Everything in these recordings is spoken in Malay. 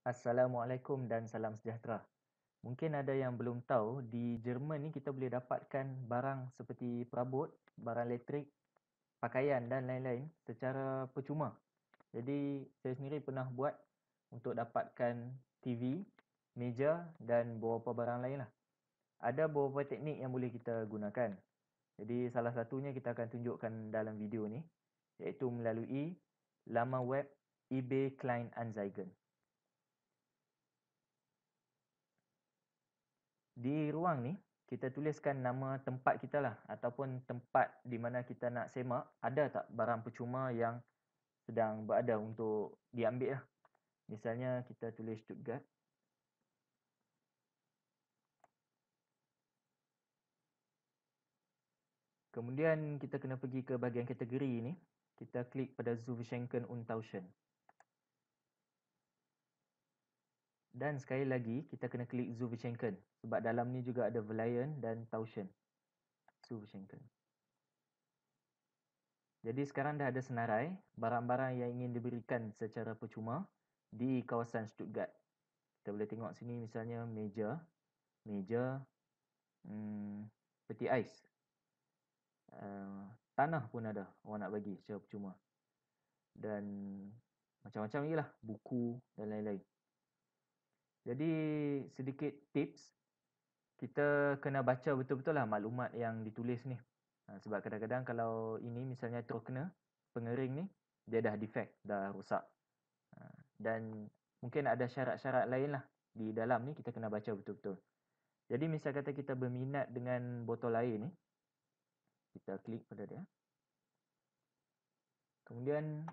Assalamualaikum dan salam sejahtera. Mungkin ada yang belum tahu, di Jerman ni kita boleh dapatkan barang seperti perabot, barang elektrik, pakaian dan lain-lain secara percuma. Jadi saya sendiri pernah buat untuk dapatkan TV, meja dan beberapa barang lain lah. Ada beberapa teknik yang boleh kita gunakan. Jadi salah satunya kita akan tunjukkan dalam video ni iaitu melalui laman web eBay Klein Anzeigen. di ruang ni kita tuliskan nama tempat kita lah ataupun tempat di mana kita nak semak ada tak barang percuma yang sedang berada untuk diambil lah. Misalnya kita tulis Stuttgart. Kemudian kita kena pergi ke bahagian kategori ini. Kita klik pada Zuvishenken Untauschen. Dan sekali lagi kita kena klik Zuvichenken sebab dalam ni juga ada Valiant dan Taushan. Zuvichenken. Jadi sekarang dah ada senarai barang-barang yang ingin diberikan secara percuma di kawasan Stuttgart. Kita boleh tengok sini misalnya meja, meja, hmm, peti ais. Uh, tanah pun ada orang nak bagi secara percuma. Dan macam-macam ni lah, buku dan lain-lain. Jadi sedikit tips kita kena baca betul-betul lah maklumat yang ditulis ni. Ha, sebab kadang-kadang kalau ini misalnya terkena pengering ni, dia dah defect, dah rosak. Ha, dan mungkin ada syarat-syarat lain lah di dalam ni kita kena baca betul-betul. Jadi misal kata kita berminat dengan botol air ni, kita klik pada dia. Kemudian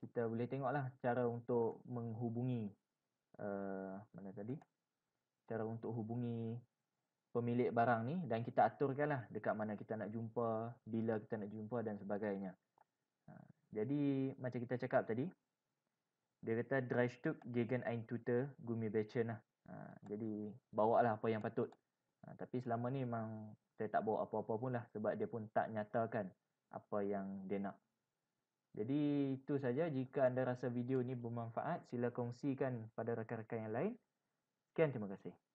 kita boleh tengok lah cara untuk menghubungi Eh, mana tadi cara untuk hubungi pemilik barang ni dan kita aturkanlah dekat mana kita nak jumpa, bila kita nak jumpa dan sebagainya. Ha, jadi macam kita cakap tadi dia kata Dreistuk gegen ein Tutor Gumi Bechen lah. Ha, jadi bawa lah apa yang patut. Ha, tapi selama ni memang saya tak bawa apa-apa pun lah sebab dia pun tak nyatakan apa yang dia nak. Jadi itu saja jika anda rasa video ini bermanfaat sila kongsikan pada rakan-rakan yang lain. Sekian terima kasih.